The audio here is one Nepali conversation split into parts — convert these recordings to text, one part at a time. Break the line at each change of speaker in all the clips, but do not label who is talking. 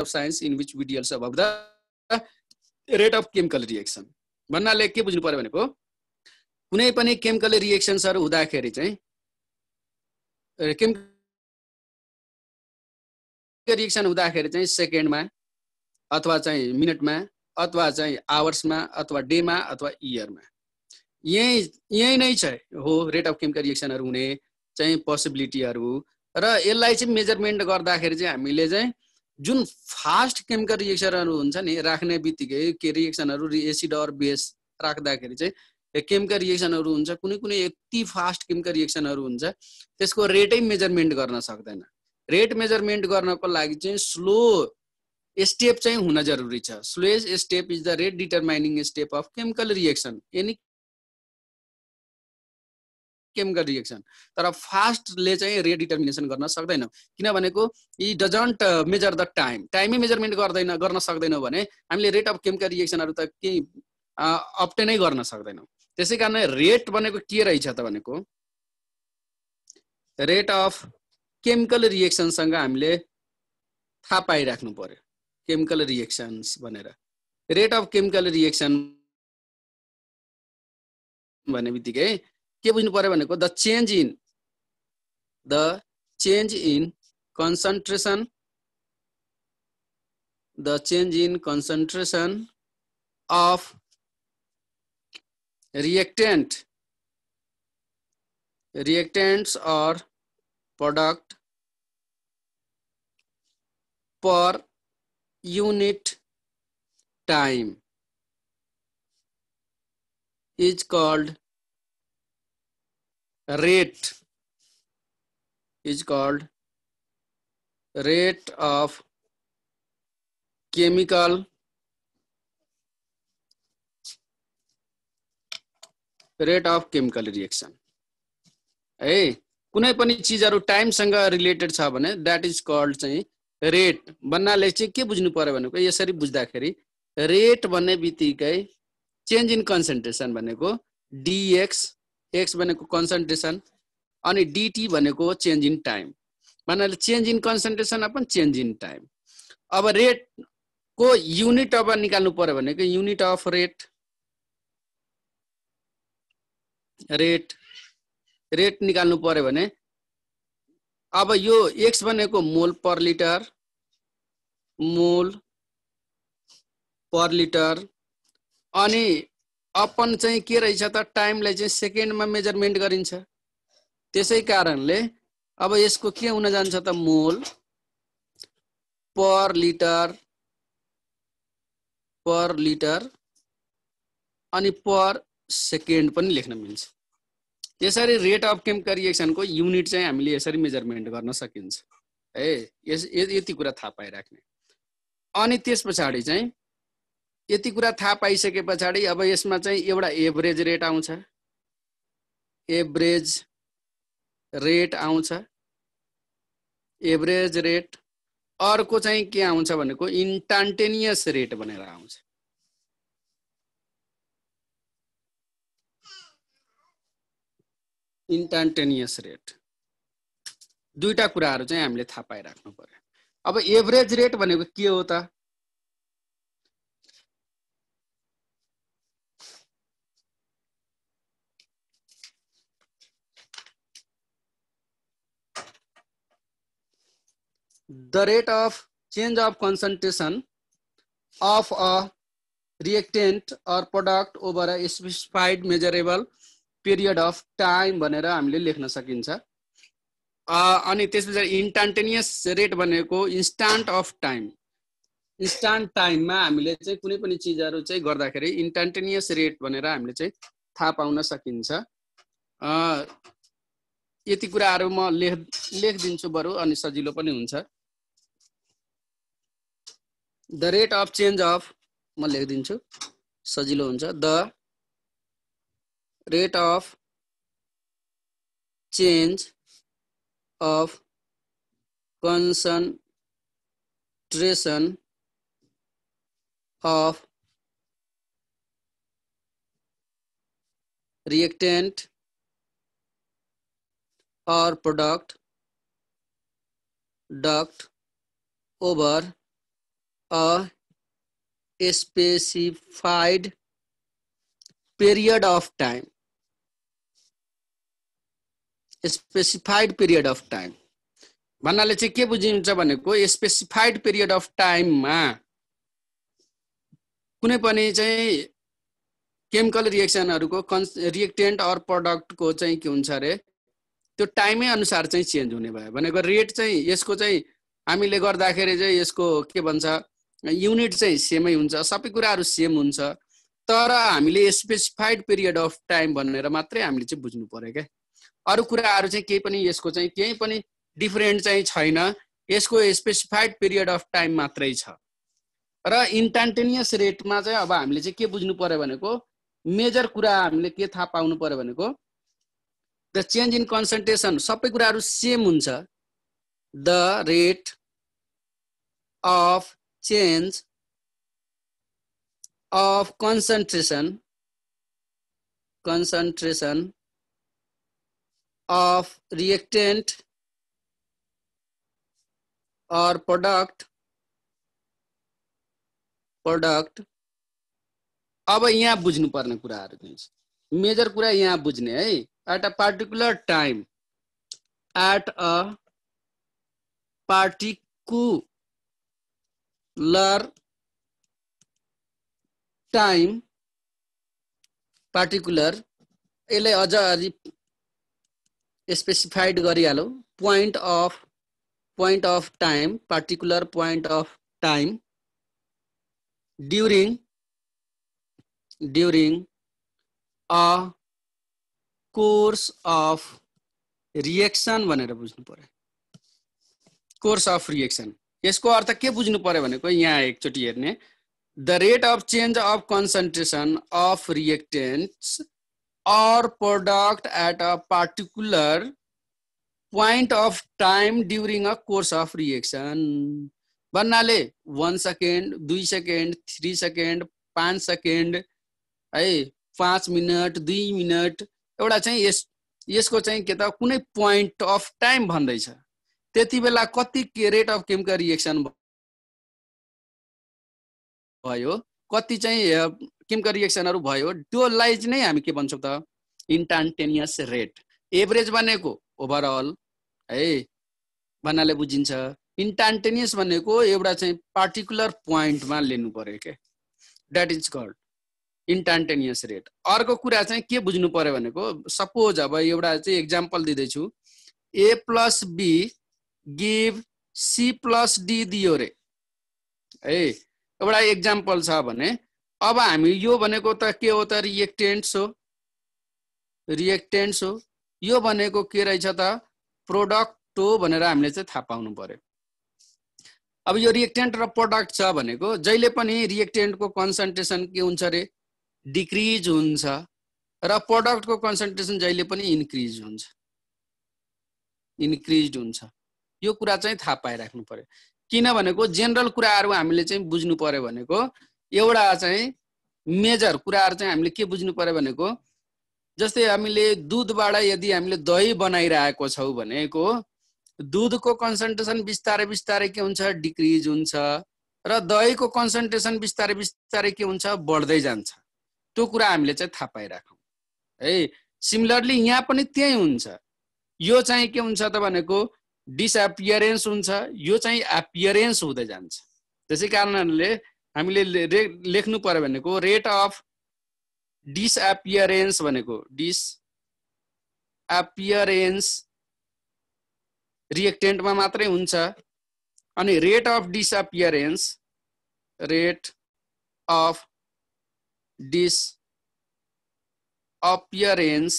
of science in which we deals about the rate of chemical भन्नाले के बुझ्नु पर्यो भनेको कुनै पनि केमिकल रिएक्सन्सहरू हुँदाखेरि चाहिँ केमिकल रिएक्सन हुँदाखेरि चाहिँ सेकेन्डमा अथवा चाहिँ मिनटमा अथवा चाहिँ आवर्समा अथवा डेमा अथवा इयरमा यहीँ यहीँ नै छ हो रेट अफ केमिकल रिएक्सनहरू हुने चाहिँ पोसिबिलिटीहरू र यसलाई चाहिँ मेजरमेन्ट गर्दाखेरि चाहिँ हामीले चाहिँ जुन फास्ट केमिकल रिएक्सनहरू हुन्छ नि राख्ने बित्तिकै के रिएक्सनहरू एसिड अर बेस राख्दाखेरि चाहिँ केमिकल रिएक्सनहरू हुन्छ कुनै कुनै यति फास्ट केमिकल रिएक्सनहरू हुन्छ त्यसको रेटै मेजरमेन्ट गर्न सक्दैन रेट मेजरमेन्ट गर्नको लागि चाहिँ स्लो स्टेप चाहिँ हुन जरुरी छ slow step is the rate determining step of chemical reaction any chemical reaction तर फास्टले चाहिँ रेडिटर्मिनेसन गर्न सक्दैनौँ किनभनेको it doesn't measure the time टाइमै मेजरमेन्ट गर्दैन गर्न सक्दैनौँ भने हामीले रेट अफ केमिकल रिएक्सनहरू त केही नै uh, गर्न सक्दैनौँ त्यसै कारण रेट भनेको के रहेछ त भनेको रेट अफ केमिकल रिएक्सनसँग हामीले थाहा पाइराख्नु पर्यो केमिकल रिएक्सन्स भनेर रेट अफ केमिकल रिएक्सन भन्ने बित्तिकै के बुझ्पे the change in the change in concentration the change in concentration of reactant reactants और product per unit time is called rate is called rate of chemical rate of chemical reaction है कुनै पनि चिजहरू टाइमसँग रिलेटेड छ भने द्याट इज कल्ड चाहिँ रेट भन्नाले चाहिँ के बुझ्नु पऱ्यो भनेको यसरी बुझ्दाखेरि रेट भन्ने बित्तिकै चेन्ज इन कन्सन्ट्रेसन भनेको डिएक्स एक्स भनेको कन्सन्ट्रेसन अनि डिटी भनेको चेन्ज इन टाइम भन्नाले change in concentration upon change in time अब रेटको युनिट अब निकाल्नु पर्यो भनेको unit of rate rate rate निकाल्नु पऱ्यो भने अब यो एक्स भनेको मोल पर लिटर मोल पर लिटर अनि अपन चाहिँ के रहेछ त टाइमलाई चाहिँ सेकेन्डमा मेजरमेन्ट गरिन्छ त्यसै कारणले अब यसको के हुन जान्छ त मोल पर लिटर पर लिटर अनि पर सेकेन्ड पनि लेख्न मिल्छ यसरी रेट अफ केमिकल रिएक्सनको युनिट चाहिँ हामीले यसरी मेजरमेन्ट गर्न सकिन्छ है यस यति कुरा थाहा पाइराख्ने अनि त्यस पछाडि चाहिँ यति कुरा थाहा पाइसके पछाडि अब यसमा चाहिँ एउटा एभरेज रेट आउँछ एभरेज रेट आउँछ एभरेज रेट अर्को चाहिँ के आउँछ भनेको इन्टान्टेनियस रेट भनेर आउँछ इन्टान्टेनियस रेट दुईवटा कुराहरू चाहिँ हामीले थाहा पाइराख्नु पर्यो अब एभरेज रेट भनेको के हो त the rate of change of concentration of a reactant or product over a specified measurable period of time भनेर हामीले लेख्न सकिन्छ अनि त्यस पछाडि इन्स्टान्टेनियस रेट भनेको इन्स्टान्ट अफ टाइम इन्स्टान्ट टाइममा हामीले चाहिँ कुनै पनि चिजहरू चाहिँ गर्दाखेरि इन्स्टान्टेनियस रेट भनेर हामीले चाहिँ थाहा पाउन सकिन्छ यति कुराहरू म लेख लेखिदिन्छु बरु अनि सजिलो पनि हुन्छ the rate of change of मेख दी सजिलो the rate of change of concentration of reactant और product duct over a specified period of time specified period of time भन्नाले चाहिँ के बुझिन्छ भनेको स्पेसिफाइड पिरियड अफ टाइममा कुनै पनि चाहिँ केमिकल रिएक्सनहरूको कन्स रिएक्टेन्ट अर प्रडक्टको चाहिँ के हुन्छ अरे त्यो टाइमै अनुसार चाहिँ चेन्ज हुने भयो भनेको रेट चाहिँ यसको चाहिँ हामीले गर्दाखेरि चाहिँ यसको के भन्छ युनिट चाहिँ सेमै हुन्छ सबै कुराहरू सेम हुन्छ तर हामीले स्पेसिफाइड पिरियड अफ टाइम भनेर मात्रै हामीले चाहिँ बुझ्नु पऱ्यो क्या अरू कुराहरू चाहिँ केही पनि यसको चाहिँ केही पनि डिफरेन्ट चाहिँ छैन यसको स्पेसिफाइड पिरियड अफ टाइम मात्रै छ र इन्टान्टेनियस रेटमा चाहिँ अब हामीले चाहिँ के बुझ्नु पऱ्यो भनेको मेजर कुरा हामीले के थाहा पाउनु पऱ्यो भनेको द चेन्ज इन कन्सन्ट्रेसन सबै कुराहरू सेम हुन्छ the rate of change of concentration concentration of reactant or product product अब यहाँ बुझ्नु पर्ने बुझ्नुपर्ने कुराहरू चाहिँ मेजर कुरा यहाँ बुझ्ने है at a particular time at a particular लर टाइम पार्टिकुलर यसलाई अझ अझै स्पेसिफाइड गरिहालौँ point of point of time particular point of time during during a course of reaction भनेर बुझ्नु पऱ्यो कोर्स अफ रिएक्सन यसको अर्थ के बुझ्नु पर्यो भनेको यहाँ एकचोटि हेर्ने the rate of change of concentration of reactants or product at a particular point of time during a course of reaction भन्नाले वान सेकेन्ड दुई सेकेन्ड थ्री सेकेन्ड पाँच सेकेन्ड है पाँच मिनट दुई मिनट एउटा चाहिँ यस यसको चाहिँ के त कुनै पोइन्ट अफ टाइम भन्दैछ त्यति बेला कति के रेट अफ केमिकल रिएक्सन भयो कति चाहिँ केमिकल रिएक्सनहरू भयो त्योलाई नै हामी के भन्छौँ त इन्टान्टेनियस रेट एभरेज भनेको ओभरअल है भन्नाले बुझिन्छ इन्टान्टेनियस भनेको एउटा चाहिँ पार्टिकुलर पोइन्टमा लिनु पऱ्यो के that is called instantaneous rate अर्को कुरा चाहिँ के बुझ्नु पऱ्यो भनेको सपोज अब एउटा चाहिँ एक्जाम्पल दिँदैछु A plus B give C plus D दियो रे है एउटा एक्जाम्पल छ भने अब हामी यो भनेको त के हो त रिएक्टेन्ट्स हो रिएक्टेन्ट्स हो यो भनेको के रहेछ त प्रोडक्ट हो भनेर हामीले चाहिँ थाहा पाउनु पर्यो अब यो रिएक्टेन्ट र प्रोडक्ट छ भनेको जहिले पनि रिएक्टेन्टको कन्सन्ट्रेसन के हुन्छ रे डिक्रिज हुन्छ र प्रोडक्टको कन्सन्ट्रेसन जहिले पनि इन्क्रिज हुन्छ इन्क्रिज हुन्छ यो कुरा चाहिँ थाहा पाइराख्नु पर्यो किन भनेको जेनरल कुराहरू हामीले चाहिँ बुझ्नु पर्यो भनेको एउटा चाहिँ मेजर कुराहरू चाहिँ हामीले के बुझ्नु पर्यो भनेको जस्तै हामीले दुधबाट यदि हामीले दही बनाइरहेको छौँ भनेको दुधको कन्सन्ट्रेसन बिस्तारै बिस्तारै के हुन्छ डिक्रिज हुन्छ र दहीको कन्सन्ट्रेसन बिस्तारै बिस्तारै के हुन्छ बढ्दै जान्छ त्यो कुरा हामीले चाहिँ थाहा पाइराखौँ है सिमिलरली यहाँ पनि त्यही हुन्छ यो चाहिँ के हुन्छ त भनेको डिसएपियरेन्स हुन्छ यो चाहिँ एपियरेन्स हुँदै जान्छ त्यसै कारणले हामीले लेख्नु पऱ्यो भनेको रेट अफ डिसएपियरेन्स भनेको डिस एपियरेन्स रिएक्टेन्टमा मात्रै हुन्छ अनि rate of disappearance rate of disappearance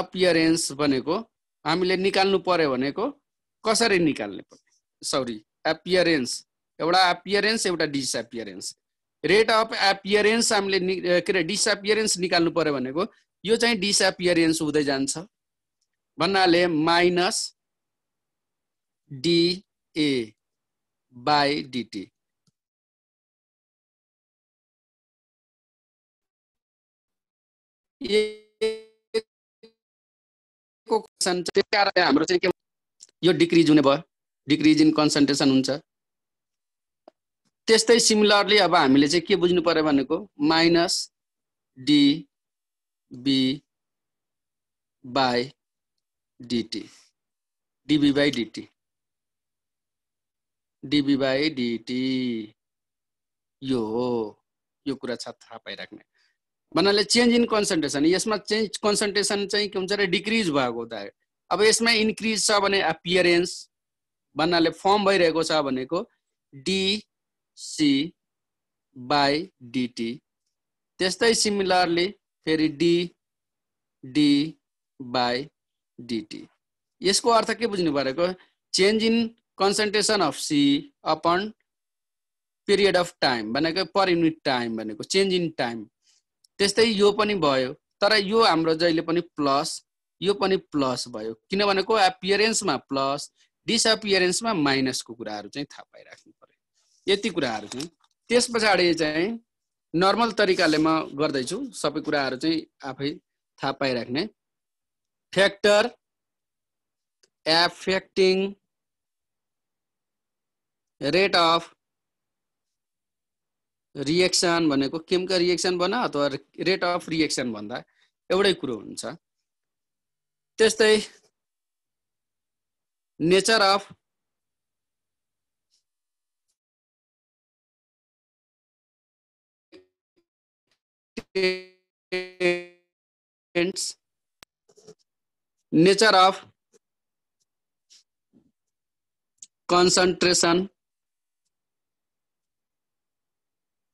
appearance भनेको हामीले निकाल्नु पर्यो भनेको कसरी निकाल्ने पर्ने सरी एपियरेन्स एउटा एपियरेन्स एउटा डिसएपियरेन्स रेट अफ एपियरेन्स हामीले के अरे डिसएपियरेन्स निकाल्नु पर्यो भनेको यो चाहिँ डिसएपियरेन्स हुँदै जान्छ भन्नाले minus dA by dt A को क्वेसन कारण हाम्रो चाहिँ के यो डिक्रिज हुने भयो डिक्रिज इन कन्सन्ट्रेसन हुन्छ त्यस्तै सिमिलरली अब हामीले चाहिँ के बुझ्नु पऱ्यो भनेको minus d B by dt dB by dt dB by dt यो हो यो कुरा छ थाहा पाइराख्ने भन्नाले चेन्ज इन कन्सन्ट्रेसन यसमा चेन्ज कन्सन्ट्रेसन चाहिँ के हुन्छ अरे डिक्रिज भएको हुँदाखेरि अब यसमा इन्क्रिज छ भने एपियरेन्स भन्नाले फर्म भइरहेको छ भनेको डिसी बाई डिटी त्यस्तै सिमिलरली फेरि डी डी बाई डिटी यसको अर्थ के बुझ्नु परेको change in concentration of C upon period of time भनेको पर युनिट टाइम भनेको चेन्ज इन टाइम त्यस्तै यो पनि भयो तर यो हाम्रो जहिले पनि प्लस यो पनि प्लस भयो किनभनेको एपियरेन्समा प्लस डिसअपियरेन्समा माइनसको कुराहरू चाहिँ थाहा पाइराख्नु पऱ्यो यति कुराहरू चाहिँ त्यस पछाडि चाहिँ नर्मल तरिकाले म गर्दैछु सबै कुराहरू चाहिँ आफै थाहा पाइराख्ने factor affecting rate of reaction भनेको केमका रिएक्सन भन अथवा रेट अफ रिएक्सन भन्दा एउटै कुरो हुन्छ त्यस्तै nature of nature of concentration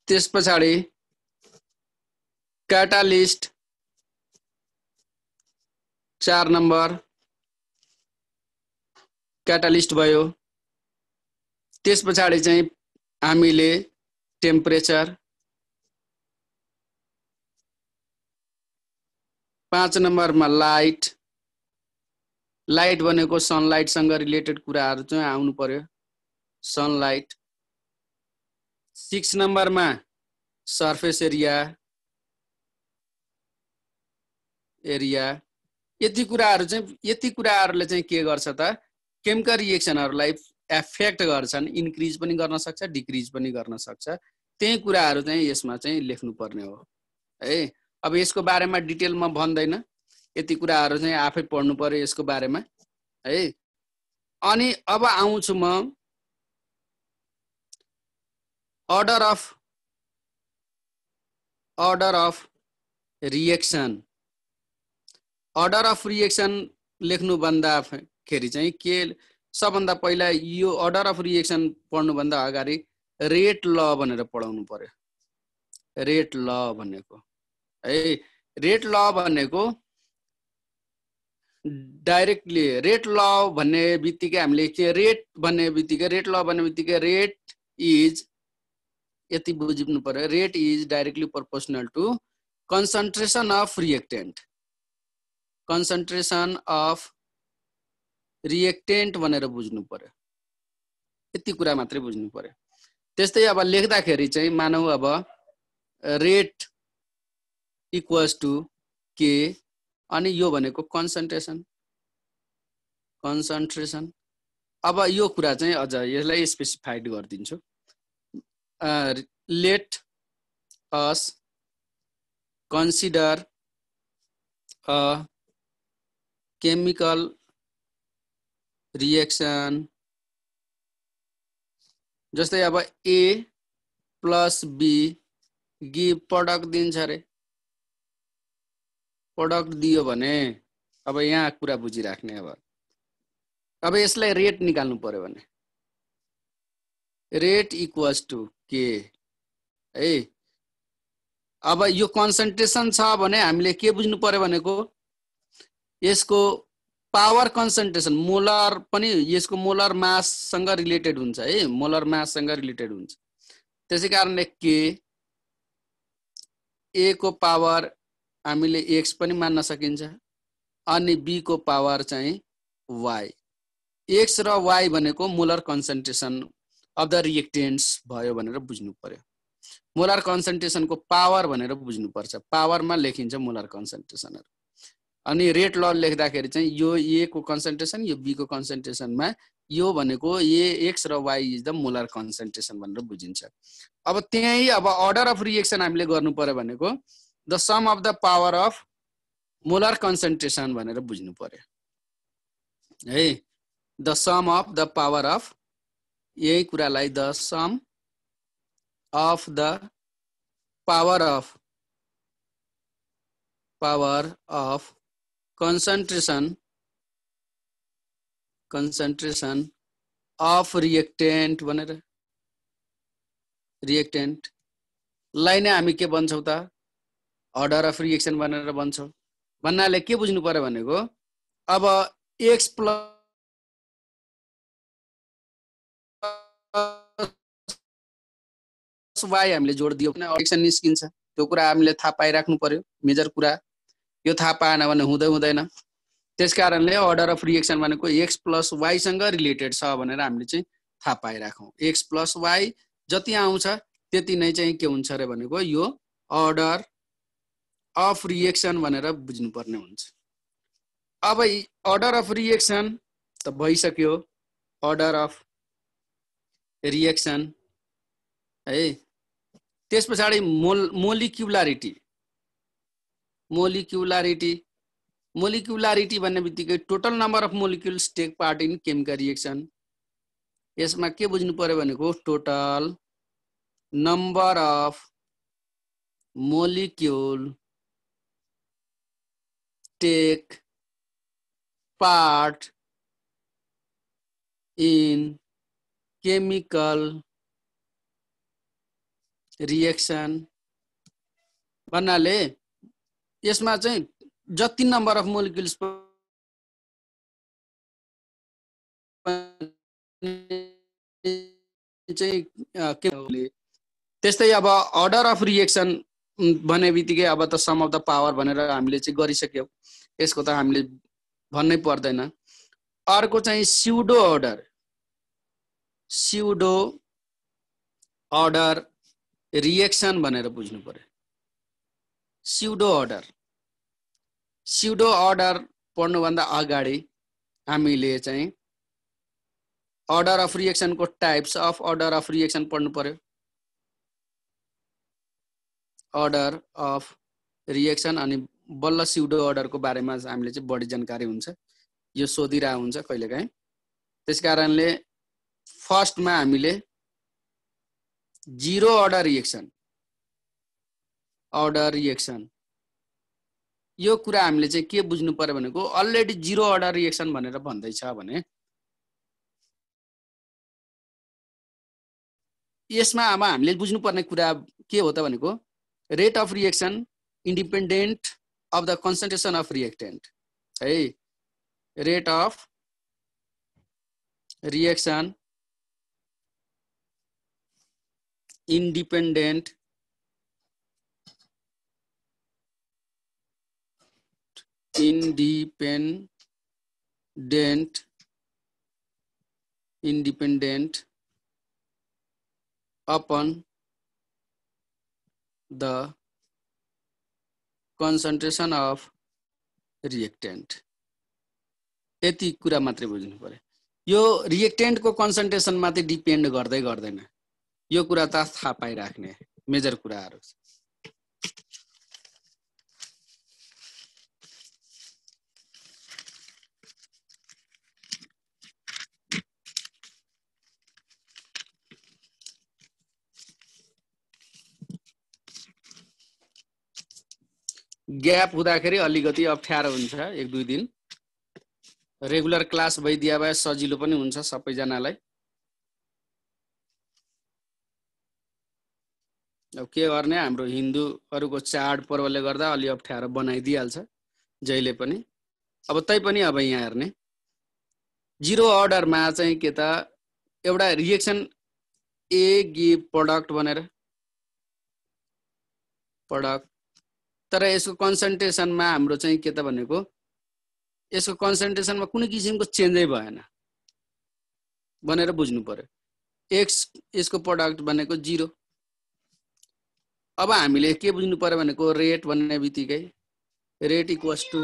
त्यस पछाडि क्याटालिस्ट चार नम्बर क्याटालिस्ट भयो त्यस पछाडि चाहिँ हामीले टेम्परेचर पाँच नम्बरमा लाइट लाइट भनेको सनलाइटसँग रिलेटेड कुराहरू चाहिँ आउनु पर्यो सनलाइट सिक्स नम्बरमा सर्फेस एरिया एरिया यति कुराहरू चाहिँ यति कुराहरूले चाहिँ के गर्छ त केमिकल रिएक्सनहरूलाई एफेक्ट गर्छन् इन्क्रिज पनि गर्न सक्छ डिक्रिज पनि गर्न सक्छ त्यही कुराहरू चाहिँ यसमा चाहिँ लेख्नुपर्ने हो है अब यसको बारेमा डिटेलमा भन्दैन यति कुराहरू चाहिँ आफै पढ्नु पर्यो यसको बारेमा है अनि अब आउँछु म order of order of reaction order of reaction लेख्नुभन्दाखेरि चाहिँ के सबभन्दा पहिला यो अर्डर अफ रिएक्सन पढ्नुभन्दा अगाडि रेट ल भनेर पढाउनु पर्यो रेट ल भनेको है रेट ल भनेको डाइरेक्टली रेट ल भन्ने बित्तिकै हामीले के रेट भन्ने बित्तिकै रेट ल भन्ने बित्तिकै रेट इज यति बुझिनु पर्यो rate is directly proportional to concentration of reactant concentration of reactant भनेर बुझ्नु पर्यो यति कुरा मात्रै बुझ्नु पर्यो त्यस्तै अब लेख्दाखेरि चाहिँ मानौ अब रेट इक्वल्स टु के अनि यो भनेको कन्सन्ट्रेसन कन्सन्ट्रेसन अब यो कुरा चाहिँ अझ यसलाई स्पेसिफाइड गरिदिन्छु let uh, let us consider a chemical reaction जस्तै अब A plus B give product दिन्छ अरे प्रडक्ट दियो भने अब यहाँ कुरा बुझिराख्ने अब अब यसलाई रेट निकाल्नु पर्यो भने रेट इक्वल्स टु के है अब यो कन्सन्ट्रेसन छ भने हामीले के बुझ्नु पर्यो भनेको यसको पावर कन्सन्ट्रेसन मोलर पनि यसको मोलर माससँग रिलेटेड हुन्छ है मोलर माससँग रिलेटेड हुन्छ त्यसै कारणले के ए को पावर हामीले एक्स पनि मान्न सकिन्छ अनि बी को पावर चाहिँ वाई एक्स र वाई भनेको molar concentration of the reactants भयो भनेर बुझ्नु पर्यो मोलर कन्सन्ट्रेसनको पावर भनेर बुझ्नुपर्छ पावरमा लेखिन्छ मोलर कन्सन्ट्रेसनहरू अनि रेट ल लेख्दाखेरि चाहिँ यो ए को कन्सन्ट्रेसन यो बीको कन्सन्ट्रेसनमा यो भनेको ए एक्स र Y is the molar concentration भनेर बुझिन्छ अब त्यहीँ अब अर्डर अफ रिएक्सन हामीले गर्नु पर्यो भनेको the sum of the power of molar concentration भनेर बुझ्नु पर्यो है the sum of the power of यही कुरालाई the sum of the power of power of concentration concentration of reactant भनेर रिएक्टेन्टलाई नै हामी के भन्छौँ त अर्डर अफ रिएक्सन भनेर भन्छौँ भन्नाले के बुझ्नु पर्यो भनेको अब एक्स प्लस वाइ हामीले जोड भने अडिक्सन निस्किन्छ त्यो कुरा हामीले थाहा पाइराख्नु पर्यो मेजर कुरा यो थाहा पाएन भने हुँदै हुँदैन त्यस कारणले अर्डर अफ रिएक्सन भनेको एक्स प्लस वाइसँग रिलेटेड छ भनेर हामीले चाहिँ थाहा पाइराखौँ एक्स प्लस वाइ जति आउँछ त्यति नै चाहिँ के हुन्छ अरे भनेको यो अर्डर अफ रिएक्सन भनेर बुझ्नुपर्ने हुन्छ अब अर्डर अफ रिएक्सन त भइसक्यो अर्डर अफ रिएक्सन है त्यस पछाडि मोल मोलिक्युलारिटी मोलिक्युलारिटी मोलिक्युलारिटी भन्ने बित्तिकै total number of molecules take part in chemical reaction यसमा के बुझ्नु पर्यो भनेको total number of molecule take part in chemical reaction भन्नाले यसमा चाहिँ जति नम्बर अफ मोलिकुल्स चाहिँ के त्यस्तै अब अर्डर अफ रिएक्सन भन्ने बित्तिकै अब त सम अफ द पावर भनेर हामीले चाहिँ गरिसक्यौँ यसको त हामीले भन्नै पर्दैन अर्को चाहिँ pseudo order pseudo order reaction भनेर बुझ्नु पर्यो सिउडो अर्डर सिउडो अर्डर पढ्नुभन्दा अगाडि हामीले चाहिँ अर्डर अफ रिएक्सनको types of order of reaction पढ्नु पर्यो अर्डर अफ रिएक्सन अनि बल्ल सिउडो अर्डरको बारेमा हामीले चाहिँ बढी जानकारी हुन्छ यो सोधिरहेको हुन्छ कहिलेकाहीँ त्यस कारणले फर्स्टमा हामीले zero order reaction order reaction यो कुरा हामीले चाहिँ के बुझ्नु पर्यो भनेको अलरेडी जिरो अर्डर रिएक्सन भनेर भन्दैछ भने यसमा अब हामीले बुझ्नुपर्ने कुरा के हो त भनेको rate of reaction independent of the concentration of reactant है rate of reaction independent independent independent upon the concentration of reactant यति कुरा मात्रै बुझ्नु पऱ्यो यो रिएक्टेन्टको कन्सन्ट्रेसन मात्रै डिपेन्ड गर्दै गर्दैन यो कुरा त थाहा पाइराख्ने मेजर कुराहरू ग्याप हुँदाखेरि अलिकति अप्ठ्यारो हुन्छ एक दुई दिन रेगुलर क्लास भइदिए भए सजिलो पनि हुन्छ सबैजनालाई अब के गर्ने हाम्रो हिन्दूहरूको चाडपर्वले गर्दा अलि अप्ठ्यारो बनाइदिइहाल्छ जहिले पनि अब तै पनि अब यहाँ हेर्ने जिरो अर्डरमा चाहिँ के त एउटा रिएक्सन ए गिभ प्रडक्ट भनेर प्रडक्ट तर यसको कन्सन्ट्रेसनमा हाम्रो चाहिँ के त भनेको यसको कन्सन्ट्रेसनमा कुनै किसिमको चेन्जै भएन भनेर बुझ्नु पर्यो एक्स यसको प्रडक्ट भनेको जिरो अब हामीले के बुझ्नु पर्यो भनेको रेट भन्ने बित्तिकै रेट इक्वस टु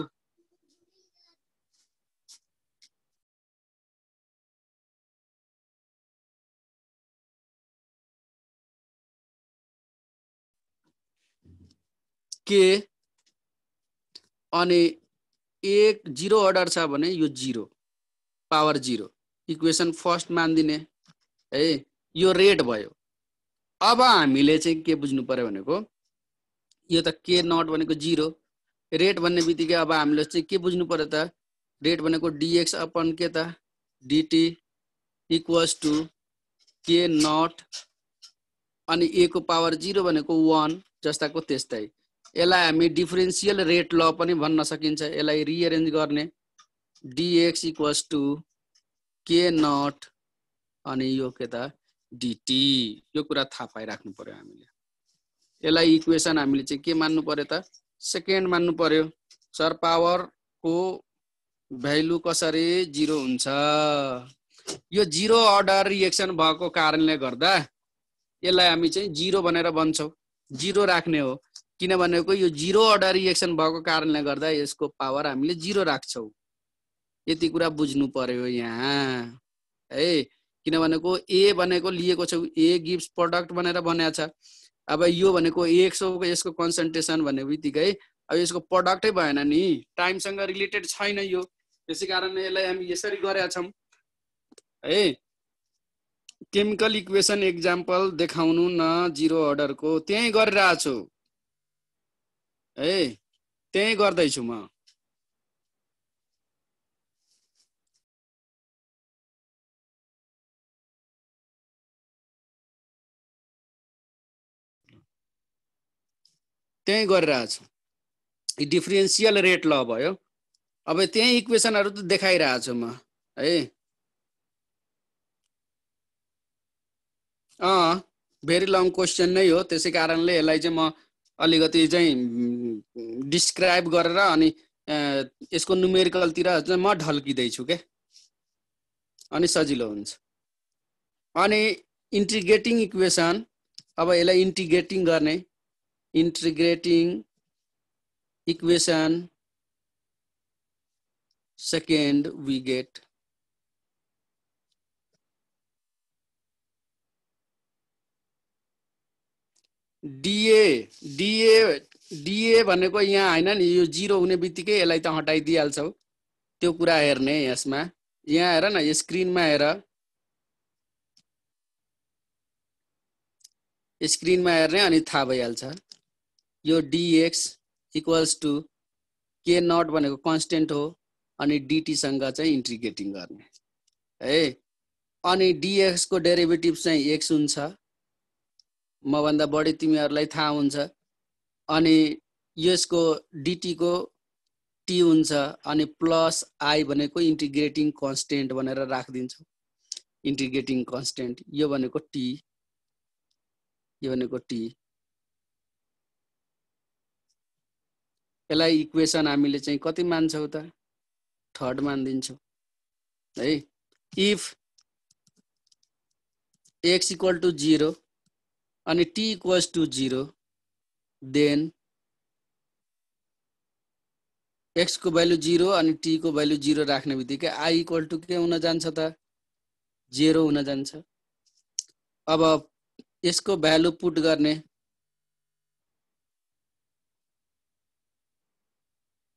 के अनि एक जिरो अर्डर छ भने यो zero power zero equation first मानिदिने है यो रेट भयो अब हामीले चाहिँ के बुझ्नु पऱ्यो भनेको यो त के नट भनेको जिरो रेट भन्ने बित्तिकै अब हामीले चाहिँ के बुझ्नु पऱ्यो त रेट भनेको डिएक्स अपन के त dt equals to k naught अनि ए को पावर जिरो भनेको वान जस्ताको त्यस्तै यसलाई हामी डिफरेन्सियल रेट ल पनि भन्न सकिन्छ यसलाई रिएरेन्ज गर्ने dx equals to k naught अनि यो के त डिटी यो कुरा थाहा पाइराख्नु पर्यो हामीले यसलाई इक्वेसन हामीले चाहिँ के मान्नु पर्यो त सेकेन्ड मान्नु पर्यो सर पावरको भ्यालु कसरी जिरो हुन्छ यो जिरो अर्डर रिएक्सन भएको कारणले गर्दा यसलाई हामी चाहिँ जिरो भनेर भन्छौँ जिरो राख्ने हो किनभनेको यो जिरो अर्डर रिएक्सन भएको कारणले गर्दा यसको पावर हामीले जिरो राख्छौँ यति कुरा बुझ्नु पर्यो यहाँ है किनभनेको ए भनेको लिएको छ ए गिफ्ट प्रडक्ट भनेर बनाएको छ अब यो भनेको एक सौको यसको कन्सन्ट्रेसन भन्ने बित्तिकै अब यसको प्रडक्टै भएन नि टाइमसँग रिलेटेड छैन यो त्यसै कारण यसलाई हामी यसरी गरेका छौँ है केमिकल इक्वेसन एक्जाम्पल देखाउनु न जिरो अर्डरको त्यहीँ गरिरहेको छु है त्यहीँ गर्दैछु म त्यहीँ गरिरहेछ डिफ्रेन्सियल रेट ल भयो अब त्यहीँ इक्वेसनहरू त देखाइरहेछु म है अँ भेरी लङ क्वेसन नै हो त्यसै कारणले यसलाई चाहिँ म अलिकति चाहिँ डिस्क्राइब गरेर अनि यसको नुमेरिकलतिर चाहिँ म ढल्किँदैछु क्या अनि सजिलो हुन्छ अनि इन्टिग्रेटिङ इक्वेसन अब यसलाई इन्टिग्रेटिङ गर्ने integrating equation second we get डिए डिए डिए भनेको यहाँ होइन नि यो जिरो हुने बित्तिकै यसलाई त हटाइदिइहाल्छौ त्यो कुरा हेर्ने यसमा यहाँ हेर न स्क्रिनमा हेर स्क्रिनमा हेर्ने अनि थाहा भइहाल्छ यो dx equals to k naught भनेको कन्सटेन्ट हो अनि डिटीसँग चाहिँ इन्ट्रिगेटिङ गर्ने है अनि डिएक्सको डेरिभेटिभ चाहिँ एक्स हुन्छ मभन्दा बढी तिमीहरूलाई थाहा हुन्छ अनि यसको डिटीको टी हुन्छ अनि प्लस आई भनेको इन्टिग्रेटिङ कन्सटेन्ट भनेर राखिदिन्छौँ इन्टिग्रेटिङ कन्सटेन्ट यो भनेको टी यो भनेको टी यसलाई इक्वेसन हामीले चाहिँ कति मान्छौँ त थर्ड मानिदिन्छौँ है if X equal to zero अनि t equals to zero then एक्सको भ्यालु जिरो अनि टीको भ्यालु जिरो राख्ने बित्तिकै आई इक्वल टु के हुन जान्छ त जेरो हुन जान्छ अब यसको भ्यालु पुट गर्ने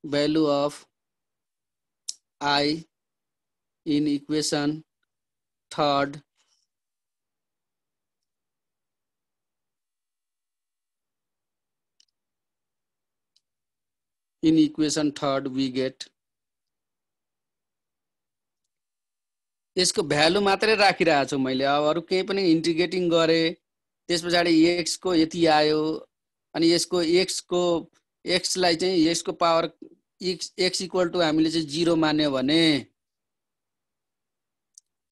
value of i in equation third in equation third we get यसको भ्यालु मात्रै राखिरहेको छु मैले अब अरू केही पनि इन्टिग्रेटिङ गरेँ त्यस पछाडि एक्सको यति आयो अनि यसको एक्सको एक्सलाई चाहिँ यसको power x x equal to हामीले चाहिँ जिरो मान्यो भने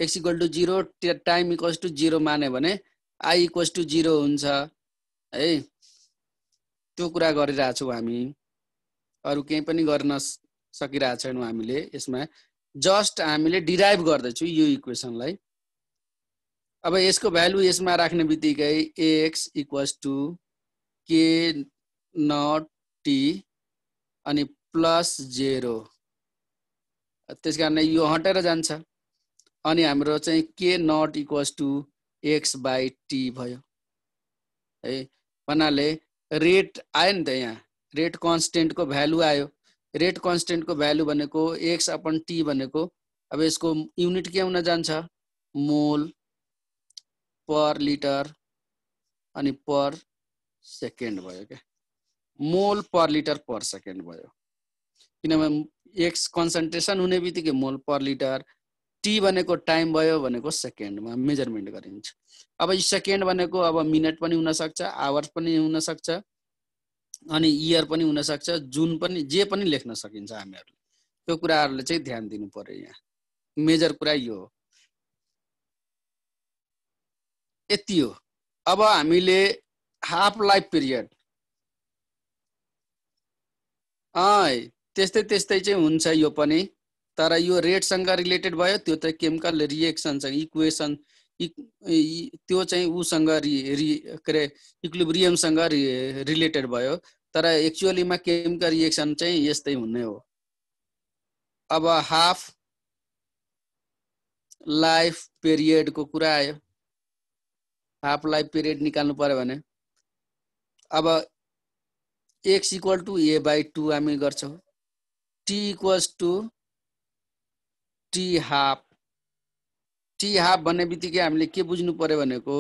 x equal to zero time equals to zero मान्यो भने आई इक्वल्स टु जिरो हुन्छ है त्यो कुरा गरिरहेछौँ हामी अरू केही पनि गर्न सकिरहेको छैनौँ हामीले यसमा जस्ट हामीले डिराइभ गर्दैछौँ यो इक्वेसनलाई अब यसको भ्यालु यसमा राख्ने बित्तिकै x equals to k naught t अनि प्लस जेरो त्यस कारणले यो हटेर जान्छ अनि हाम्रो चाहिँ k naught equals to x by t भयो है भन्नाले रेट आयो नि त यहाँ रेट कन्सटेन्टको भ्यालु आयो रेट कन्सटेन्टको भ्यालु भनेको एक्स अपन टी भनेको अब यसको युनिट के हुन जान्छ मोल पर लिटर अनि पर सेकेन्ड भयो क्या मोल पर लिटर पर सेकेन्ड भयो किनभने एक्स कन्सन्ट्रेसन हुने बित्तिकै मोल पर लिटर टी भनेको टाइम भयो भनेको सेकेन्डमा मेजरमेन्ट गरिन्छ अब यो सेकेन्ड भनेको अब मिनट पनि हुनसक्छ आवर्स पनि हुनसक्छ अनि इयर पनि हुनसक्छ जुन पनि जे पनि लेख्न सकिन्छ हामीहरूले त्यो कुराहरूले चाहिँ ध्यान दिनु पर्यो यहाँ मेजर कुरा यो हो यति हो अब हामीले हाफ लाइफ पिरियड त्यस्तै त्यस्तै चाहिँ हुन्छ यो पनि तर यो रेटसँग रिलेटेड भयो त्यो त केमिकल रिएक्सनसँग इक्वेसन इक त्यो चाहिँ उसँग रि रि के अरे इक्लिब्रियमसँग रि रिलेटेड भयो तर एक्चुअलीमा केमिकल रिएक्सन चाहिँ यस्तै हुने हो अब हाफ लाइफ पिरियडको कुरा आयो हाफ लाइफ पिरियड निकाल्नु पऱ्यो भने अब x equal to a by two हामी गर्छौँ t equals to t half t half भन्ने बित्तिकै हामीले के बुझ्नु पर्यो भनेको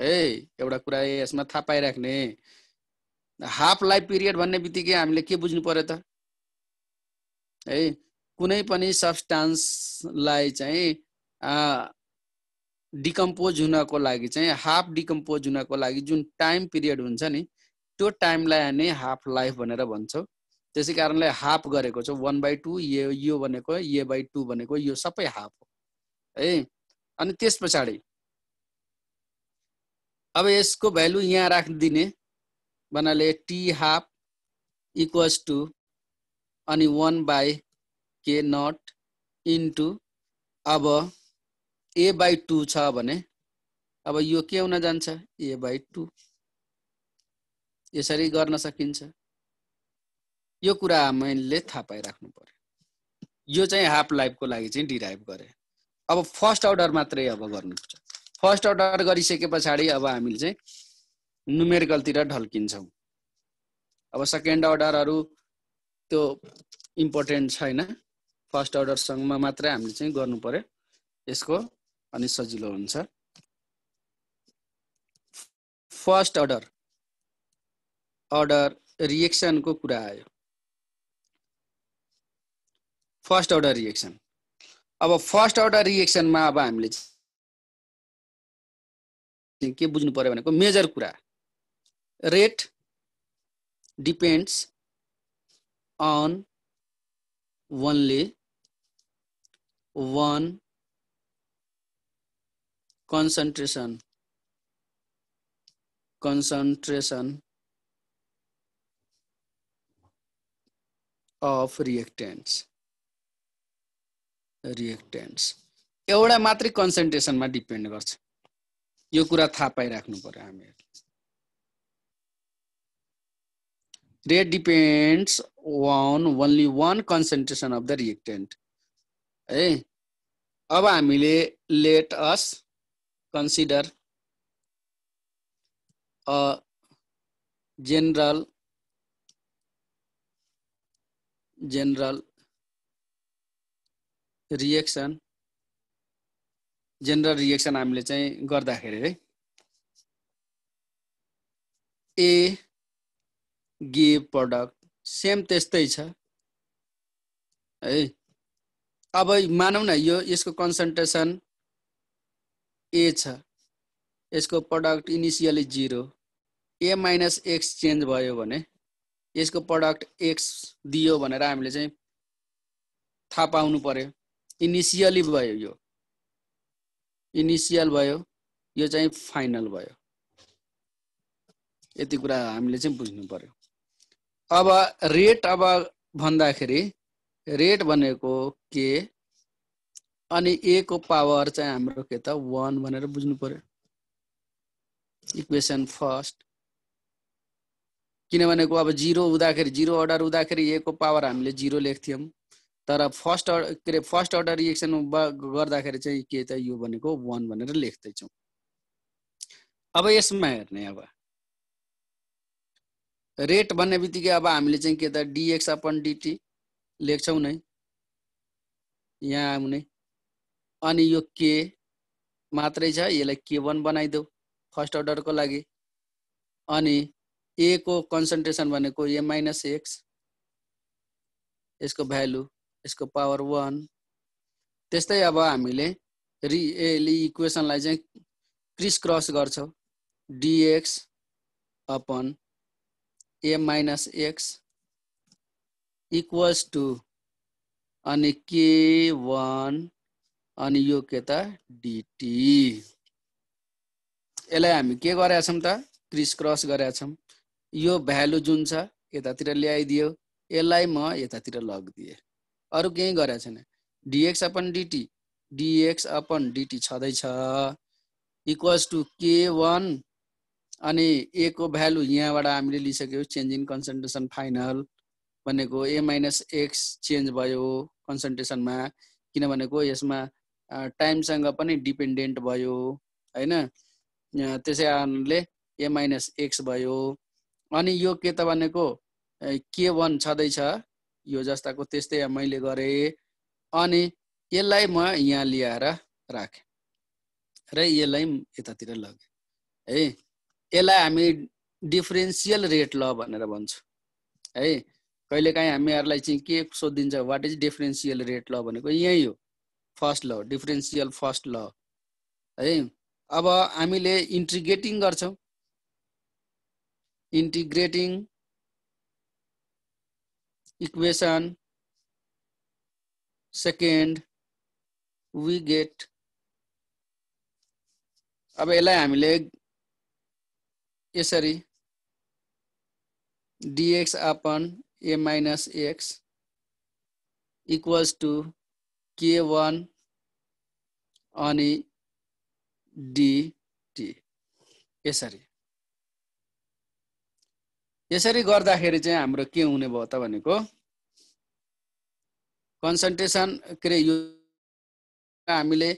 है एउटा कुरा यसमा थाहा पाइराख्ने हाफ लाइफ पिरियड भन्ने बित्तिकै हामीले के बुझ्नु पर्यो त है कुनै पनि सब्सटान्सलाई चाहिँ डिकम्पोज हुनको लागि चाहिँ हाफ डिकम्पोज हुनको लागि जुन टाइम पिरियड हुन्छ नि त्यो टाइमलाई हामी हाफ लाइफ भनेर भन्छौँ त्यसै कारणले हाफ गरेको छ वान बाई टू यो यो भनेको ए बाई टू भनेको यो सबै हाफ हो है अनि त्यस पछाडि अब यसको भ्यालु यहाँ राखिदिने भन्नाले टी हाफ इक्वल्स टु अनि one by k naught into अब ए बाई टू छ भने अब यो के हुन जान्छ ए बाई टू यसरी गर्न सकिन्छ यो कुरा मैले थाहा पाइराख्नु पर्यो यो चाहिँ हाफ लाइफको लागि चाहिँ डिराइभ गरेँ अब फर्स्ट अर्डर मात्रै अब गर्नुपर्छ फर्स्ट अर्डर गरिसके पछाडि अब हामीले चाहिँ नुमेरिकलतिर ढल्किन्छौँ अब सेकेन्ड अर्डरहरू त्यो इम्पोर्टेन्ट छैन फर्स्ट अर्डरसँग मात्रै हामीले चाहिँ गर्नु पर्यो यसको अनि सजिलो हुन्छ फर्स्ट अर्डर अर्डर रिएक्सनको कुरा आयो फर्स्ट अर्डर रिएक्सन अब फर्स्ट अर्डर रिएक्सनमा अब हामीले के बुझ्नु पऱ्यो भनेको मेजर कुरा रेट डिपेन्ड्स अन वनले one concentration concentration of reactants reactants एउटा मात्रै कन्सन्ट्रेसनमा डिपेन्ड गर्छ यो कुरा थाहा पाइराख्नु पर्यो हामीहरूले rate depends on only one concentration of the reactant है अब हामीले let us consider a general general reaction general reaction हामीले चाहिँ गर्दाखेरि है ए गे प्रडक्ट सेम त्यस्तै छ है अब मानौँ न यो यसको कन्सन्ट्रेसन ए छ यसको product initially zero a minus x change भयो भने यसको प्रडक्ट एक्स दियो भनेर हामीले चाहिँ थाहा पाउनु पर्यो इनिसियली भयो यो इनिसियल भयो यो चाहिँ फाइनल भयो यति कुरा हामीले चाहिँ बुझ्नु पर्यो अब रेट अब भन्दाखेरि रेट भनेको के अनि ए को पावर चाहिँ हाम्रो के त वान भनेर बुझ्नु पर्यो इक्वेसन फर्स्ट किनभनेको अब जिरो हुँदाखेरि जिरो अर्डर हुँदाखेरि एको पावर हामीले जिरो लेख्थ्यौँ तर फर्स्ट अर्डर के अरे फर्स्ट अर्डर रिएक्सन गर्दाखेरि चाहिँ के त यो भनेको वान भनेर लेख्दैछौँ अब यसमा हेर्ने अब रेट भन्ने बित्तिकै अब हामीले चाहिँ के त डिएक्स अपन डिटी लेख्छौँ नै यहाँ आउने अनि यो के मात्रै छ यसलाई के वान बनाइदेऊ फर्स्ट अर्डरको लागि अनि ए को कन्सन्ट्रेसन भनेको ए माइनस एक्स यसको भ्यालु यसको पावर वान त्यस्तै अब हामीले रि एली इक्वेसनलाई चाहिँ क्रिस क्रस गर्छौँ dx upon a minus x equals to अनि के वान अनि यो के त डिटी यसलाई हामी के गरेका छौँ त क्रिस क्रस गरेका छौँ यो भ्यालु जुन छ यतातिर ल्याइदियो यसलाई म यतातिर लगिदिएँ अरू केही गरेको छैन dx upon dt dx upon dt छँदैछ इक्वल्स टु के वान अनि ए को भ्यालु यहाँबाट हामीले लिइसक्यौँ चेन्ज इन कन्सन्ट्रेसन फाइनल भनेको ए माइनस एक्स चेन्ज भयो कन्सन्ट्रेसनमा किनभनेको यसमा टाइमसँग पनि डिपेन्डेन्ट भयो होइन त्यसै कारणले ए माइनस एक्स भयो अनि यो के त भनेको के वान छँदैछ यो जस्ताको त्यस्तै मैले गरेँ अनि यसलाई म यहाँ ल्याएर राखेँ र यसलाई यतातिर लगेँ है यसलाई हामी डिफरेन्सियल रेट ल भनेर भन्छौँ है कहिलेकाहीँ हामीहरूलाई चाहिँ के सोधिदिन्छ what is differential rate law भनेको यहीँ हो first law differential first law है अब हामीले इन्ट्रिगेटिङ गर्छौँ integrating equation second we get अब यसलाई हामीले यसरी dx upon a minus x equals to k one अनि डिटी यसरी यसरी गर्दाखेरि चाहिँ हाम्रो के हुने भयो त भनेको कन्सन्ट्रेसन के अरे यो हामीले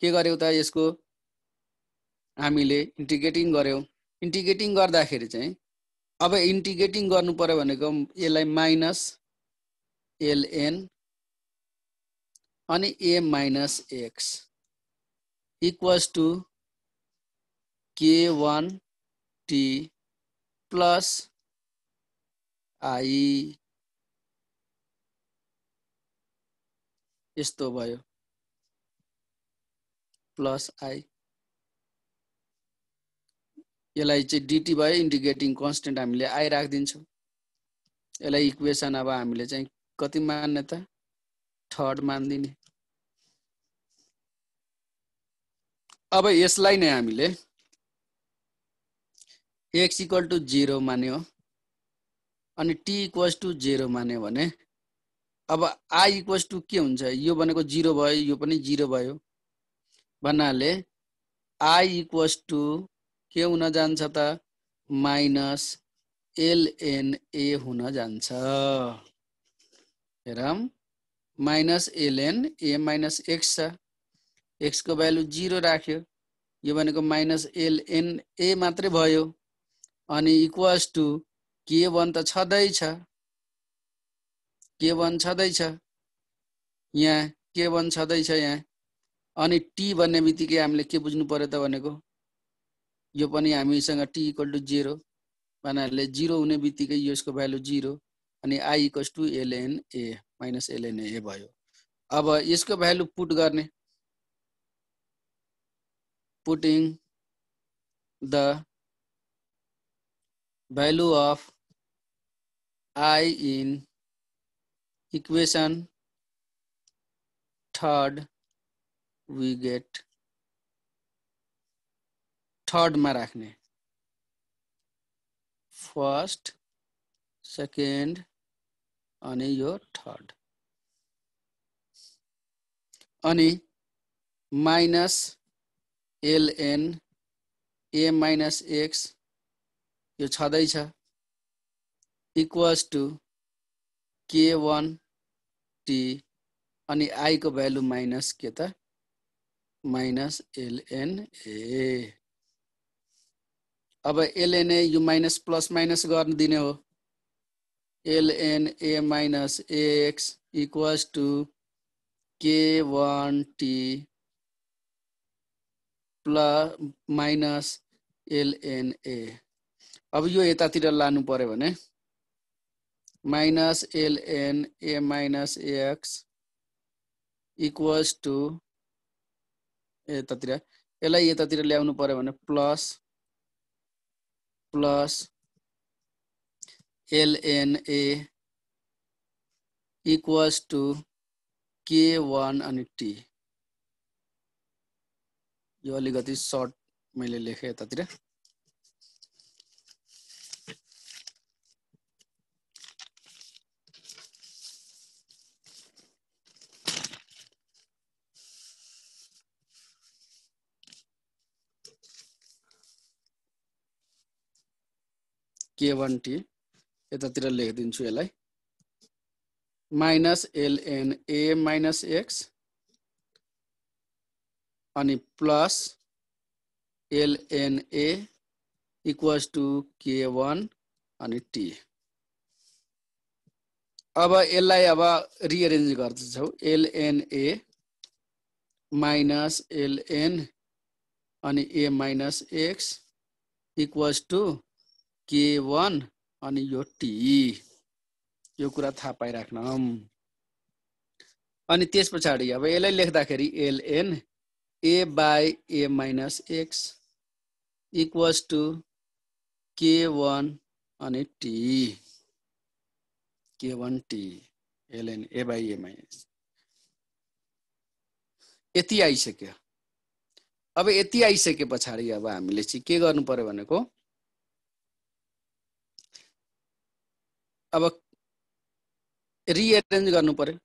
के गर्यौँ त यसको हामीले इन्टिग्रेटिङ गऱ्यौँ इन्टिग्रेटिङ गर्दाखेरि चाहिँ अब इन्टिग्रेटिङ गर्नु पऱ्यो भनेको यसलाई माइनस एलएन अनि a minus x equals to k one t plus I यस्तो भयो प्लस आई यसलाई चाहिँ डिटी भयो इन्डिकेटिङ कन्सटेन्ट हामीले आई राखिदिन्छौँ यसलाई इक्वेसन अब हामीले चाहिँ कति मान्ने त थर्ड मानिदिने अब यसलाई नै हामीले एक्स इक्वल टु जिरो मान्यो अनि टी इक्वल्स टु जेरो मान्यो भने अब आई इक्वल्स टु के हुन्छ यो भनेको जिरो भयो यो पनि जिरो भयो भन्नाले आई इक्वल्स टु के हुन जान्छ त माइनस एलएनए हुन जान्छ हेरौँ माइनस एलएनए माइनस एक्स छ एक्सको भ्यालु जिरो राख्यो यो भनेको माइनस एलएनए मात्रै भयो अनि इक्वल्स टु के वन त छँदैछ के वन छँदैछ यहाँ के वन छँदैछ यहाँ अनि टी भन्ने बित्तिकै हामीले के बुझ्नु पर्यो त भनेको यो पनि हामीसँग टी इक्वल टु जिरो भन्नाले जिरो हुने बित्तिकै यसको भ्यालु जिरो अनि I equals to ln a minus ln a भयो अब यसको भ्यालु पुट गर्ने putting the value of I in equation third we get थर्डमा राख्ने फर्स्ट सेकेन्ड अनि यो थर्ड अनि minus ln a minus x यो छँदैछ equals to k one t अनि आईको भ्यालु माइनस के त माइनस एलएनए अब एलएनए यो माइनस प्लस माइनस गर्न दिने हो ln a minus x equals to k one t plus minus ln a अब यो यतातिर लानु पऱ्यो भने minus ln a minus ax equals to यतातिर यसलाई यतातिर ल्याउनु पऱ्यो भने plus plus ln a equals to k one अनि टी यो अलिकति सर्ट मैले लेखेँ यतातिर के वान टी यतातिर लेखिदिन्छु यसलाई minus ln a minus x अनि plus ln a equals to k one अनि टी अब यसलाई अब रिएरेन्ज गर्दछौँ एलएनए माइनस एलएन अनि a minus x equals to k one अनि यो टी यो कुरा थाहा पाइराख्न अनि त्यस पछाडि अब यसलाई लेख्दाखेरि ln a by a minus x equals to k one अनि t k one t ln a by a minus यति आइसक्यो अब यति आइसके पछाडि अब हामीले चाहिँ के गर्नु पर्यो भनेको अब रिएरेन्ज गर्नु पर्यो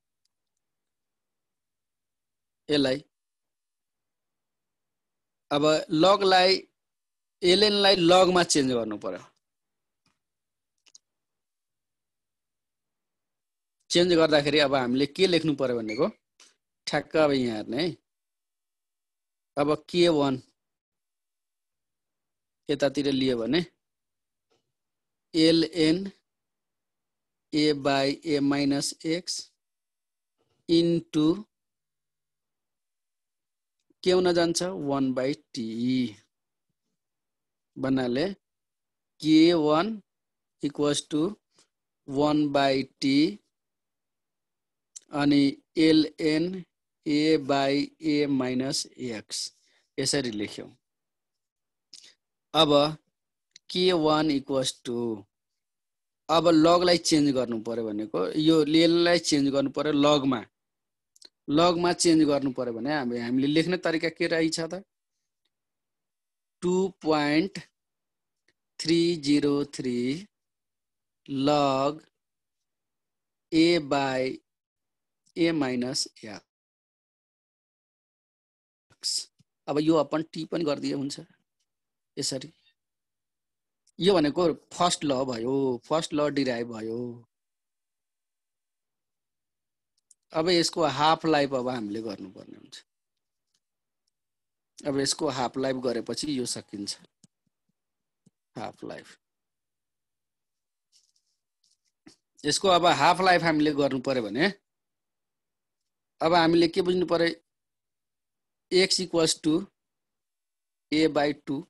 यसलाई अब लगलाई एलएनलाई लगमा चेन्ज गर्नु पर्यो चेन्ज गर्दाखेरि अब हामीले के लेख्नु पर्यो भनेको ठ्याक्क अब यहाँ हेर्ने है अब के वान यतातिर लियो भने ln a by a minus x into के हुन जान्छ वान बाई टी भन्नाले k one equals to one by t अनि ln a by a minus x यसरी लेख्यौँ अब के वान इक्वल्स टु अब लगलाई चेन्ज गर्नु पर्यो भनेको यो लेललाई चेन्ज गर्नु पर्यो लगमा लगमा चेन्ज गर्नु पर्यो भने हामी हामीले लेख्ने तरिका के रहेछ त two point three zero three log a by a minus x अब यो अपन टी पनि गरिदिए हुन्छ यसरी यो भनेको फर्स्ट ल भयो फर्स्ट ल डिराइभ भयो अब यसको हाफ लाइफ अब हामीले गर्नुपर्ने हुन्छ अब यसको हाफ लाइफ गरेपछि यो सकिन्छ हाफ लाइफ यसको अब हाफ लाइफ हामीले गर्नु पर्यो भने अब हामीले के बुझ्नु पर्यो x equals to a by two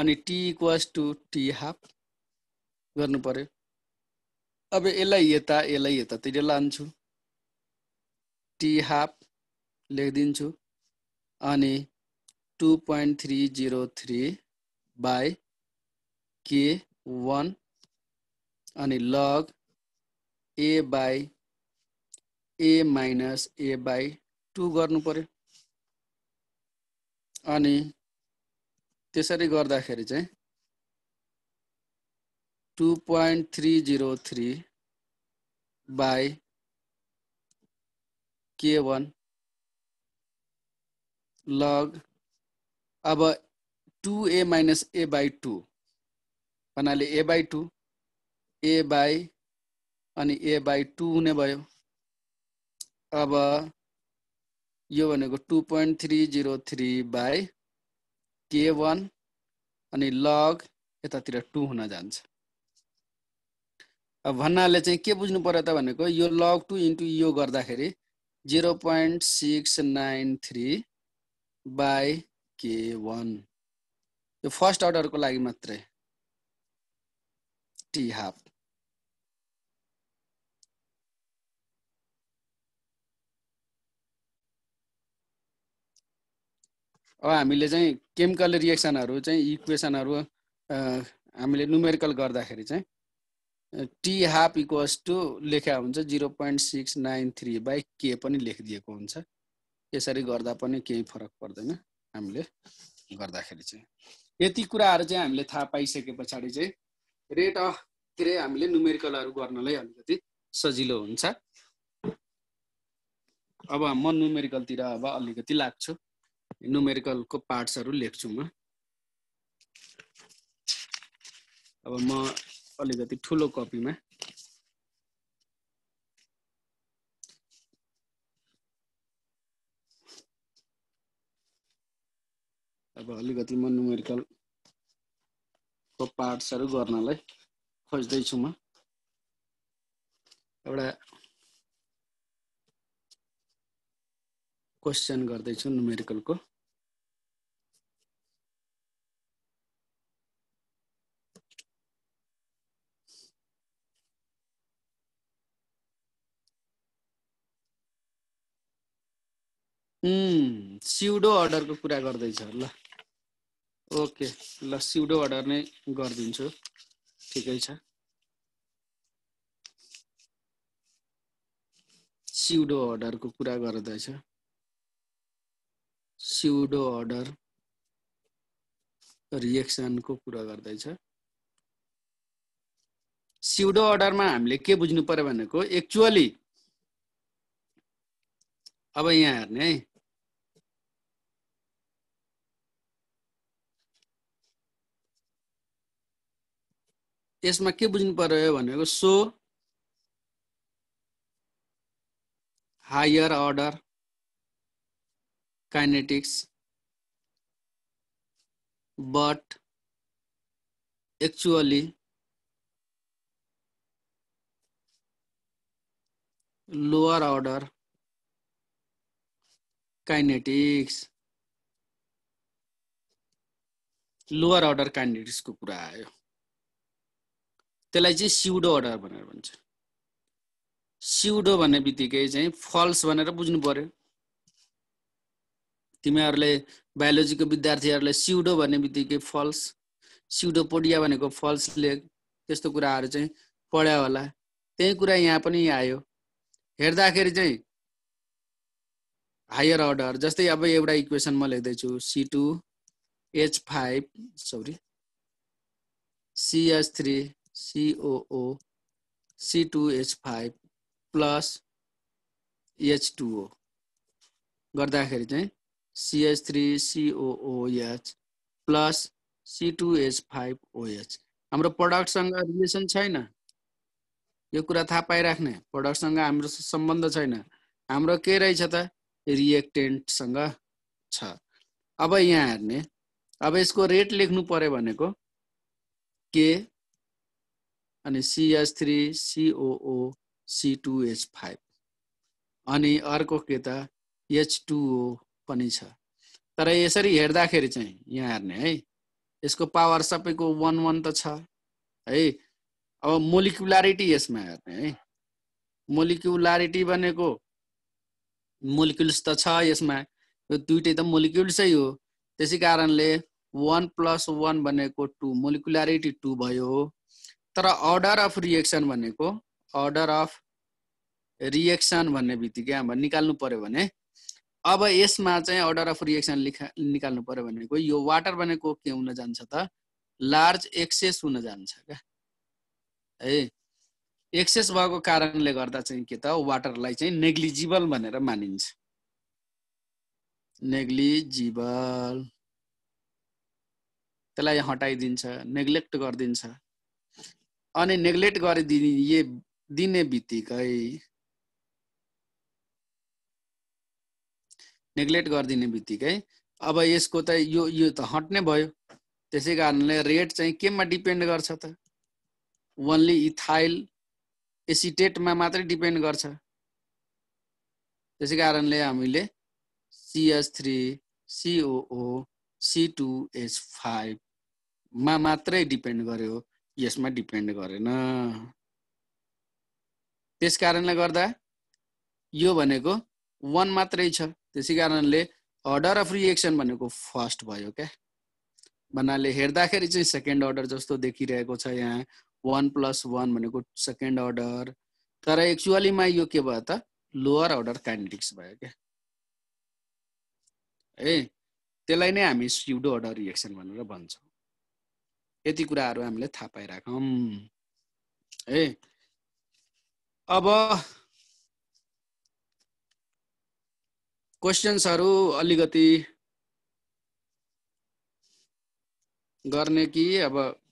अनि t equals to t half गर्नु पर्यो अब यसलाई यता यसलाई यतातिर लान्छु टी हाफ लेखिदिन्छु अनि two point three zero three by k one अनि log a by a minus a by two गर्नु पर्यो अनि त्यसरी गर्दाखेरि चाहिँ two point three zero three by k one log अब two a minus a by two भन्नाले a by two a by अनि ए बाई टू हुने भयो अब यो भनेको two point three zero three by k one अनि लग यतातिर टु हुन जान्छ अब भन्नाले चाहिँ के बुझ्नु पर्यो त भनेको यो लग टु इन्टु यो गर्दाखेरि zero point six nine three by k one यो फर्स्ट अर्डरको लागि मात्रै टी हाफ अब हामीले चाहिँ केमिकल रिएक्सनहरू चाहिँ इक्वेसनहरू हामीले न्युमेरिकल गर्दाखेरि चाहिँ टी हाफ इक्वल्स टु लेख्या हुन्छ zero point six nine three by k पनि लेखिदिएको हुन्छ यसरी गर्दा पनि केही फरक पर्दैन हामीले गर्दाखेरि चाहिँ यति कुराहरू चाहिँ हामीले थाहा पाइसके पछाडि चाहिँ रेट अफ के अरे हामीले न्युमेरिकलहरू गर्नलाई अलिकति सजिलो हुन्छ अब म न्युमेरिकलतिर अब अलिकति लाग्छु न्युमेरिकलको पार्ट्सहरू लेख्छु म अब म अलिकति ठुलो कपीमा अब अलिकति म न्युमेरिकलको पार्ट्सहरू गर्नलाई खोज्दैछु म एउटा क्वेसन गर्दैछु न्युमेरिकलको सिउडो अर्डरको कुरा गर्दैछ ल ओके ल सिउडो अर्डर नै गरिदिन्छु ठिकै छ सिउडो अर्डरको कुरा गर्दैछ सिउडो अर्डर रिएक्सनको कुरा गर्दैछ सिउडो अर्डरमा हामीले के बुझ्नु पर्यो भनेको एक्चुअली अब यहाँ हेर्ने है यसमा के बुझ्नु पर्यो भनेको so higher order kinetics but actually lower order kinetics lower order काइनेटिक्सको कुरा आयो त्यसलाई चाहिँ सिउडो अर्डर भनेर भन्छ सिउडो भन्ने बित्तिकै चाहिँ फल्स भनेर बुझ्नु पर्यो तिमीहरूले बायोलोजीको विद्यार्थीहरूले सिउडो भन्ने बित्तिकै फल्स सिउडोपोडिया भनेको फल्स लेग त्यस्तो कुराहरू चाहिँ पढ्यो होला त्यही कुरा यहाँ पनि आयो हेर्दाखेरि चाहिँ हायर अर्डर जस्तै अब एउटा इक्वेसन म लेख्दैछु C two H five sorry CH three COO C two H five plus H two O गर्दाखेरि चाहिँ CH3COOH plus C two H five OH हाम्रो प्रडक्टसँग रिलेसन छैन यो कुरा थाहा पाइराख्ने प्रडक्टसँग हाम्रो सम्बन्ध छैन हाम्रो के रहेछ त रिएक्टेन्टसँग छ अब यहाँ हेर्ने अब यसको रेट लेख्नु पर्यो भनेको के अनि CH three COO C two H five अनि अर्को के त एच टुओ पनि छ तर यसरी हेर्दाखेरि चाहिँ यहाँ हेर्ने है यसको पावर सबैको वान वान त छ है अब मोलिकुलारिटी यसमा हेर्ने है मोलिकुलारिटी भनेको मोलिक्युल्स त छ यसमा यो दुइटै त मोलिक्युल्सै हो त्यसै कारणले वान प्लस वान भनेको टू मोलिकुलारिटी टू भयो तर अर्डर अफ रिएक्सन भनेको अर्डर अफ रिएक्सन भन्ने बित्तिकै हाम्रो निकाल्नु पऱ्यो भने अब यसमा चाहिँ अर्डर अफ रिएक्सन लिखा निकाल्नु पऱ्यो भनेको यो वाटर भनेको के हुन जान्छ त लार्ज एक्सेस हुन जान्छ क्या है एक्सेस भएको कारणले गर्दा चाहिँ के त वाटरलाई चाहिँ नेग्लिजिबल भनेर मानिन्छ नेग्लिजिबल त्यसलाई हटाइदिन्छ नेग्लेक्ट गरिदिन्छ अनि नेग्लेक्ट गरिदिने दिने बित्तिकै नेग्लेक्ट गरिदिने बित्तिकै अब यसको त यो यो त हट्ने भयो त्यसै कारणले रेट चाहिँ केमा डिपेन्ड गर्छ त ओन्ली इथाइल एसिटेटमा मात्रै डिपेन्ड गर्छ त्यसै कारणले हामीले CH three COO C two H फाइभमा मात्रै डिपेन्ड गर्यो यसमा डिपेन्ड गरेन त्यस कारणले गर्दा यो भनेको वान मात्रै छ त्यसै कारणले अर्डर अफ रिएक्सन भनेको फर्स्ट भयो क्या भन्नाले हेर्दाखेरि चाहिँ सेकेन्ड अर्डर जस्तो देखिरहेको छ यहाँ वान प्लस वान भनेको सेकेन्ड अर्डर तर एक्चुअलीमा यो के भयो त लोवर अर्डर काइनेटिक्स भयो क्या है त्यसलाई नै हामी स्युडो अर्डर रिएक्सन भनेर भन्छौँ यति कुराहरू हामीले थाहा पाइराखौँ है अब क्वेसन्सहरू अलिकति गर्ने कि अब